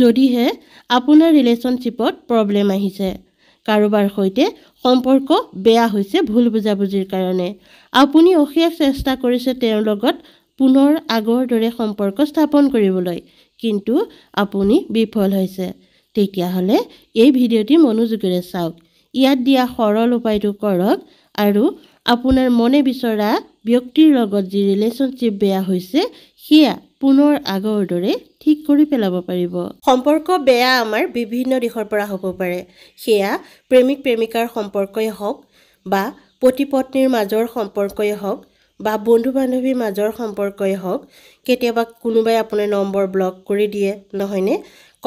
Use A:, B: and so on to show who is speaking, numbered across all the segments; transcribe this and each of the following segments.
A: যদিহে আপোনাৰ ৰিলেশ্যনশ্বিপত প্ৰব্লেম আহিছে কাৰোবাৰ সৈতে সম্পৰ্ক বেয়া হৈছে ভুল বুজাবুজিৰ কাৰণে আপুনি অশেষ চেষ্টা কৰিছে তেওঁৰ লগত পুনৰ আগৰ দৰে সম্পৰ্ক স্থাপন কৰিবলৈ কিন্তু আপুনি বিফল হৈছে তেতিয়াহ'লে এই ভিডিঅ'টি মনোযোগেৰে চাওক ইয়াত দিয়া সৰল উপায়টো কৰক আৰু আপোনাৰ মনে বিচৰা ব্যক্তিৰ লগত যি ৰিলেশ্যনশ্বিপ বেয়া হৈছে সেয়া পুনৰ আগৰ দৰে ঠিক কৰি পেলাব পাৰিব সম্পৰ্ক বেয়া আমাৰ বিভিন্ন দিশৰ পৰা হ'ব পাৰে সেয়া প্ৰেমিক প্ৰেমিকাৰ সম্পৰ্কই হওক বা পতি পত্নীৰ মাজৰ সম্পৰ্কই হওক বা বন্ধু বান্ধৱীৰ মাজৰ সম্পৰ্কই হওক কেতিয়াবা কোনোবাই আপোনাৰ নম্বৰ ব্লক কৰি দিয়ে নহয়নে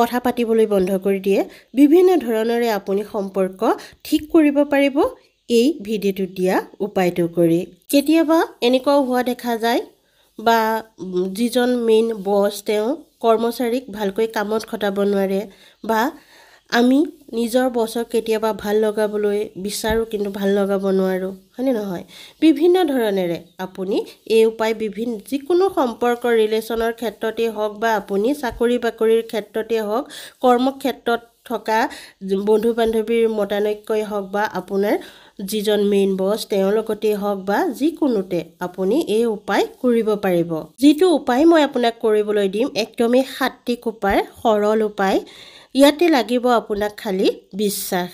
A: কথা পাতিবলৈ বন্ধ কৰি দিয়ে বিভিন্ন ধৰণৰে আপুনি সম্পৰ্ক ঠিক কৰিব পাৰিব এই ভিডিঅ'টোত দিয়া উপায়টো কৰি কেতিয়াবা এনেকুৱাও হোৱা দেখা যায় বা যিজন মেইন বছ তেওঁ কৰ্মচাৰীক ভালকৈ কামত খটাব নোৱাৰে বা আমি নিজৰ বছক কেতিয়াবা ভাল লগাবলৈ বিচাৰোঁ কিন্তু ভাল লগাব নোৱাৰোঁ হয়নে নহয় বিভিন্ন ধৰণেৰে আপুনি এই উপায় বিভিন্ন যিকোনো সম্পৰ্ক ৰিলেশ্যনৰ ক্ষেত্ৰতেই হওক বা আপুনি চাকৰি বাকৰিৰ ক্ষেত্ৰতেই হওক কৰ্মক্ষেত্ৰত থকা বন্ধু বান্ধৱীৰ মতানৈক্যই হওক বা আপোনাৰ যিজন মেইন বছ তেওঁৰ লগতেই হওক বা যিকোনোতে আপুনি এই উপায় কৰিব পাৰিব যিটো উপায় মই আপোনাক কৰিবলৈ দিম একদমেই সাত্বিক উপায় সৰল উপায় ইয়াতে লাগিব আপোনাক খালী বিশ্বাস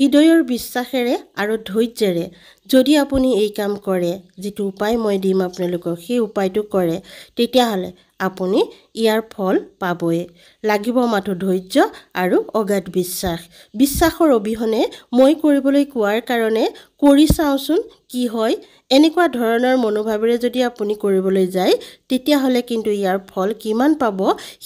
A: হৃদয়ৰ বিশ্বাসেৰে আৰু ধৈৰ্যেৰে যদি আপুনি এই কাম কৰে যিটো উপায় মই দিম আপোনালোকক সেই উপায়টো কৰে তেতিয়াহ'লে আপুনি ইয়াৰ ফল পাবই লাগিব মাথো ধৈৰ্য আৰু অগাধ বিশ্বাস বিশ্বাসৰ অবিহনে মই কৰিবলৈ কোৱাৰ কাৰণে কৰি চাওঁচোন কি হয় এনেকুৱা ধৰণৰ মনোভাৱেৰে যদি আপুনি কৰিবলৈ যায় তেতিয়াহ'লে কিন্তু ইয়াৰ ফল কিমান পাব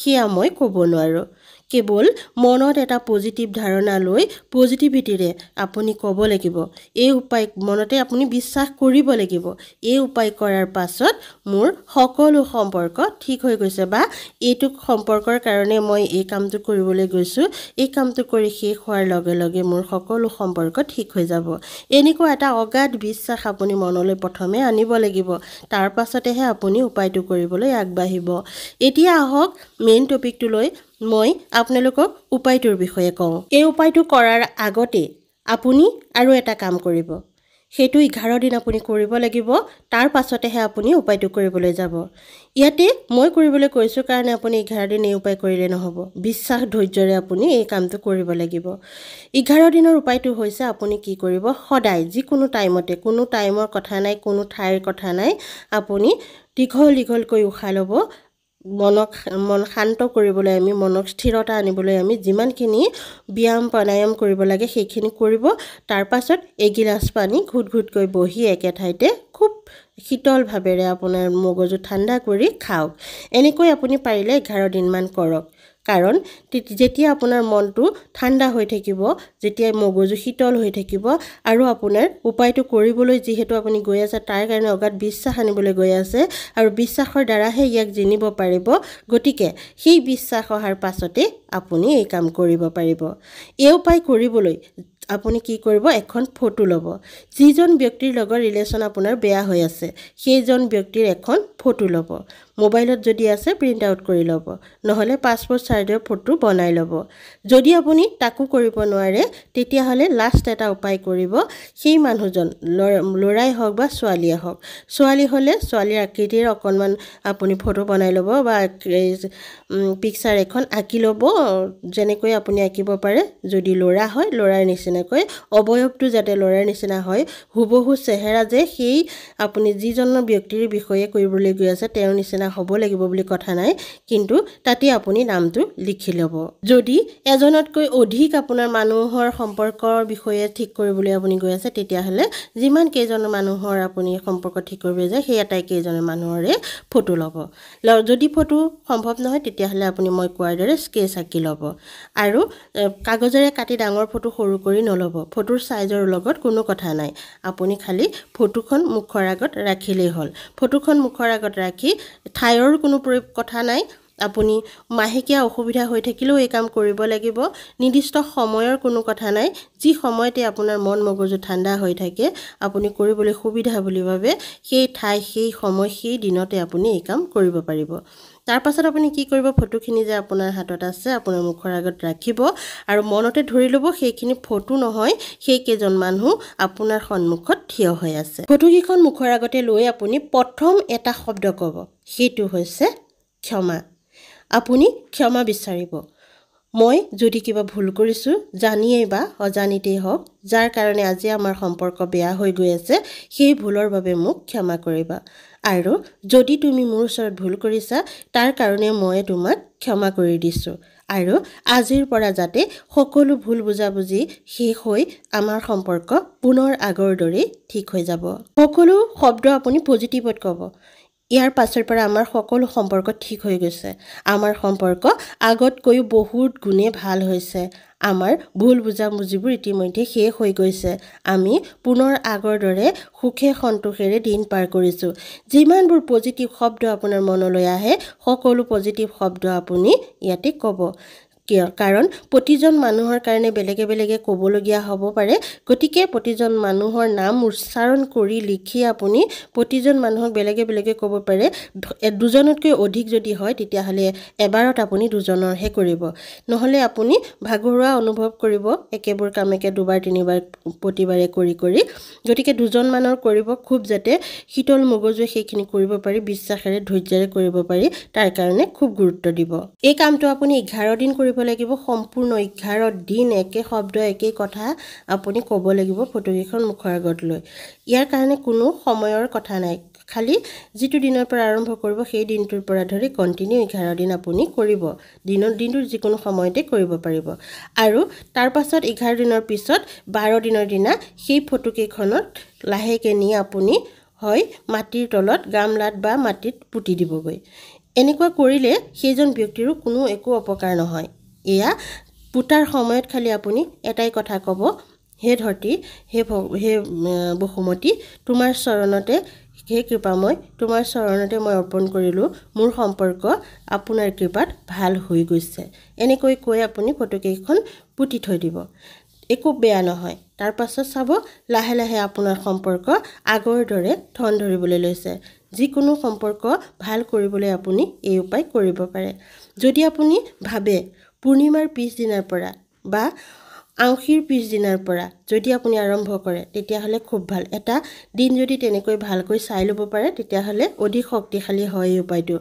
A: সেয়া মই ক'ব নোৱাৰোঁ কেৱল মনত এটা পজিটিভ ধাৰণা লৈ পজিটিভিটিৰে আপুনি ক'ব লাগিব এই উপায় মনতে আপুনি বিশ্বাস কৰিব লাগিব এই উপায় কৰাৰ পাছত মোৰ সকলো সম্পৰ্ক ঠিক হৈ গৈছে বা এইটো সম্পৰ্কৰ কাৰণে মই এই কামটো কৰিবলৈ গৈছোঁ এই কামটো কৰি শেষ হোৱাৰ লগে লগে মোৰ সকলো সম্পৰ্ক ঠিক হৈ যাব এনেকুৱা এটা অগাধ বিশ্বাস আপুনি মনলৈ প্ৰথমে আনিব লাগিব তাৰ পাছতেহে আপুনি উপায়টো কৰিবলৈ আগবাঢ়িব এতিয়া আহক মেইন টপিকটোলৈ মই আপোনালোকক উপায়টোৰ বিষয়ে কওঁ এই উপায়টো কৰাৰ আগতে আপুনি আৰু এটা কাম কৰিব সেইটো এঘাৰ দিন আপুনি কৰিব লাগিব তাৰ পাছতেহে আপুনি উপায়টো কৰিবলৈ যাব ইয়াতে মই কৰিবলৈ কৈছোঁ কাৰণে আপুনি এঘাৰ দিন এই উপায় কৰিলে নহ'ব বিশ্বাস ধৈৰ্যৰে আপুনি এই কামটো কৰিব লাগিব এঘাৰ দিনৰ উপায়টো হৈছে আপুনি কি কৰিব সদায় যিকোনো টাইমতে কোনো টাইমৰ কথা নাই কোনো ঠাইৰ কথা নাই আপুনি দীঘল দীঘলকৈ উশাহ ল'ব মনক মন শান্ত কৰিবলৈ আমি মনক স্থিৰতা আনিবলৈ আমি যিমানখিনি ব্যায়াম প্ৰাণায়াম কৰিব লাগে সেইখিনি কৰিব তাৰপাছত এগিলাচ পানী ঘোট ঘোটকৈ বহি একে ঠাইতে খুব শীতলভাৱেৰে আপোনাৰ মগজু ঠাণ্ডা কৰি খাওক এনেকৈ আপুনি পাৰিলে এঘাৰ দিনমান কৰক কাৰণ যেতিয়া আপোনাৰ মনটো ঠাণ্ডা হৈ থাকিব যেতিয়া মগজু শীতল হৈ থাকিব আৰু আপোনাৰ উপায়টো কৰিবলৈ যিহেতু আপুনি গৈ আছে তাৰ কাৰণে অগাত বিশ্বাস আনিবলৈ গৈ আছে আৰু বিশ্বাসৰ দ্বাৰাহে ইয়াক জিনিব পাৰিব গতিকে সেই বিশ্বাস অহাৰ পাছতে আপুনি এই কাম কৰিব পাৰিব এই উপায় কৰিবলৈ আপুনি কি কৰিব এখন ফটো ল'ব যিজন ব্যক্তিৰ লগত ৰিলেশ্যন আপোনাৰ বেয়া হৈ আছে সেইজন ব্যক্তিৰ এখন ফটো ল'ব মোবাইলত যদি আছে প্ৰিণ্ট আউট কৰি ল'ব নহ'লে পাছপ'ৰ্ট চাইজৰ ফটো বনাই ল'ব যদি আপুনি তাকো কৰিব নোৱাৰে তেতিয়াহ'লে লাষ্ট এটা উপায় কৰিব সেই মানুহজন ল'ৰা ল'ৰাই হওক বা ছোৱালীয়ে হওক ছোৱালী হ'লে ছোৱালীৰ আকৃতিৰ অকণমান আপুনি ফটো বনাই ল'ব বা পিকচাৰ এখন আঁকি ল'ব যেনেকৈ আপুনি আঁকিব পাৰে যদি ল'ৰা হয় ল'ৰাৰ নিচিনাকৈ অৱয়ৱটো যাতে ল'ৰাৰ নিচিনা হয় হুবহু চেহেৰা যে সেই আপুনি যিজনৰ ব্যক্তিৰ বিষয়ে কৰিবলৈ গৈ আছে তেওঁৰ নিচিনা নিচিনা হ'ব লাগিব বুলি কথা নাই কিন্তু তাতে আপুনি নামটো লিখি ল'ব যদি এজনতকৈ অধিক আপোনাৰ মানুহৰ সম্পৰ্কৰ বিষয়ে ঠিক কৰিবলৈ আপুনি গৈ আছে তেতিয়াহ'লে যিমান কেইজনৰ মানুহৰ আপুনি সম্পৰ্ক ঠিক কৰিবলৈ যায় সেই আটাইকেইজনৰ মানুহৰে ফটো ল'ব যদি ফটো সম্ভৱ নহয় তেতিয়াহ'লে আপুনি মই কোৱাৰ দৰে স্কেচ আঁকি ল'ব আৰু কাগজেৰে কাটি ডাঙৰ ফটো সৰু কৰি নল'ব ফটোৰ চাইজৰ লগত কোনো কথা নাই আপুনি খালী ফটোখন মুখৰ আগত ৰাখিলেই হ'ল ফটোখন মুখৰ আগত ৰাখি ঠাইৰ কোনো কথা নাই আপুনি মাহেকীয়া অসুবিধা হৈ থাকিলেও এই কাম কৰিব লাগিব নিৰ্দিষ্ট সময়ৰ কোনো কথা নাই যি সময়তে আপোনাৰ মন মগজু ঠাণ্ডা হৈ থাকে আপুনি কৰিবলৈ সুবিধা বুলি ভাবে সেই ঠাই সেই সময় সেই দিনতে আপুনি এই কাম কৰিব পাৰিব তাৰপাছত আপুনি কি কৰিব ফটোখিনি যে আপোনাৰ হাতত আছে আপোনাৰ মুখৰ আগত ৰাখিব আৰু মনতে ধৰি ল'ব সেইখিনি ফটো নহয় সেইকেইজন মানুহ আপোনাৰ সন্মুখত থিয় হৈ আছে ফটোকেইখন মুখৰ আগতে লৈ আপুনি প্ৰথম এটা শব্দ ক'ব সেইটো হৈছে ক্ষমা আপুনি ক্ষমা বিচাৰিব মই যদি কিবা ভুল কৰিছোঁ জানিয়েই বা অজানিতেই হওক যাৰ কাৰণে আজি আমাৰ সম্পৰ্ক বেয়া হৈ গৈ আছে সেই ভুলৰ বাবে মোক ক্ষমা কৰিবা আৰু যদি তুমি মোৰ ওচৰত ভুল কৰিছা তাৰ কাৰণে মই তোমাক ক্ষমা কৰি দিছোঁ আৰু আজিৰ পৰা যাতে সকলো ভুল বুজাবুজি শেষ হৈ আমাৰ সম্পৰ্ক পুনৰ আগৰ দৰেই ঠিক হৈ যাব সকলো শব্দ আপুনি পজিটিভত ক'ব ইয়াৰ পাছৰ পৰা আমাৰ সকলো সম্পৰ্ক ঠিক হৈ গৈছে আমাৰ সম্পৰ্ক আগতকৈও বহুত গুণে ভাল হৈছে আমাৰ ভুল বুজাবুজিবোৰ ইতিমধ্যে শেষ হৈ গৈছে আমি পুনৰ আগৰ দৰে সুখে সন্তোষেৰে দিন পাৰ কৰিছোঁ যিমানবোৰ পজিটিভ শব্দ আপোনাৰ মনলৈ আহে সকলো পজিটিভ শব্দ আপুনি ইয়াতে ক'ব কিয় কাৰণ প্ৰতিজন মানুহৰ কাৰণে বেলেগে বেলেগে ক'বলগীয়া হ'ব পাৰে গতিকে প্ৰতিজন মানুহৰ নাম উচ্চাৰণ কৰি লিখি আপুনি প্ৰতিজন মানুহক বেলেগে বেলেগে ক'ব পাৰে দুজনতকৈ অধিক যদি হয় তেতিয়াহ'লে এবাৰত আপুনি দুজনৰহে কৰিব নহ'লে আপুনি ভাগৰুৱা অনুভৱ কৰিব একেবোৰ কামেকে দুবাৰ তিনিবাৰ প্ৰতিবাৰে কৰি কৰি গতিকে দুজনমানৰ কৰিব খুব যাতে শীতল মগজুৱে সেইখিনি কৰিব পাৰি বিশ্বাসেৰে ধৈৰ্যৰে কৰিব পাৰি তাৰ কাৰণে খুব গুৰুত্ব দিব এই কামটো আপুনি এঘাৰ দিন কৰিব কৰিব লাগিব সম্পূৰ্ণ এঘাৰ দিন একে শব্দ একেই কথা আপুনি ক'ব লাগিব ফটোকেইখন মুখৰ আগত লৈ ইয়াৰ কাৰণে কোনো সময়ৰ কথা নাই খালি যিটো দিনৰ পৰা আৰম্ভ কৰিব সেই দিনটোৰ পৰা ধৰি কণ্টিনিউ এঘাৰ দিন আপুনি কৰিব দিনৰ দিনটোৰ যিকোনো সময়তে কৰিব পাৰিব আৰু তাৰ পাছত এঘাৰ দিনৰ পিছত বাৰ দিনৰ দিনা সেই ফটোকেইখনত লাহেকৈ নি আপুনি হয় মাটিৰ তলত গামলাত বা মাটিত পুতি দিবগৈ এনেকুৱা কৰিলে সেইজন ব্যক্তিৰো কোনো একো অপকাৰ নহয় এয়া পোতাৰ সময়ত খালি আপুনি এটাই কথা ক'ব হে ধৰ্তী হে ভ হে বসুমতী তোমাৰ চৰণতে সেই কৃপা মই তোমাৰ চৰণতে মই অৰ্পণ কৰিলোঁ মোৰ সম্পৰ্ক আপোনাৰ কৃপাত ভাল হৈ গৈছে এনেকৈ কৈ আপুনি ফটোকেইখন পুতি থৈ দিব একো বেয়া নহয় তাৰ পাছত চাব লাহে লাহে আপোনাৰ সম্পৰ্ক আগৰ দৰে ধন ধৰিবলৈ লৈছে যিকোনো সম্পৰ্ক ভাল কৰিবলৈ আপুনি এই উপায় কৰিব পাৰে যদি আপুনি ভাবে পূৰ্ণিমাৰ পিছদিনাৰ পৰা বা আঁশীৰ পিছদিনাৰ পৰা যদি আপুনি আৰম্ভ কৰে তেতিয়াহ'লে খুব ভাল এটা দিন যদি তেনেকৈ ভালকৈ চাই ল'ব পাৰে তেতিয়াহ'লে অধিক শক্তিশালী হয় এই উপায়টো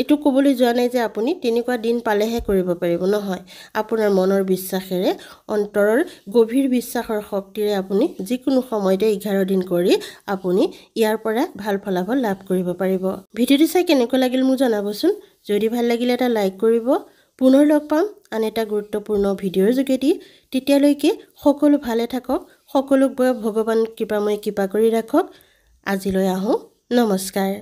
A: এইটো ক'বলৈ যোৱা নাই যে আপুনি তেনেকুৱা দিন পালেহে কৰিব পাৰিব নহয় আপোনাৰ মনৰ বিশ্বাসেৰে অন্তৰৰ গভীৰ বিশ্বাসৰ শক্তিৰে আপুনি যিকোনো সময়তে এঘাৰ দিন কৰি আপুনি ইয়াৰ পৰা ভাল ফলাফল লাভ কৰিব পাৰিব ভিডিঅ'টো চাই কেনেকুৱা লাগিল মোক জনাবচোন যদি ভাল লাগিলে এটা লাইক কৰিব পুনৰ লগ পাম আন এটা গুৰুত্বপূৰ্ণ ভিডিঅ'ৰ যোগেদি তেতিয়ালৈকে সকলো ভালে থাকক সকলোক ভগৱান কৃপাময় কৃপা কৰি ৰাখক আজিলৈ আহোঁ নমস্কাৰ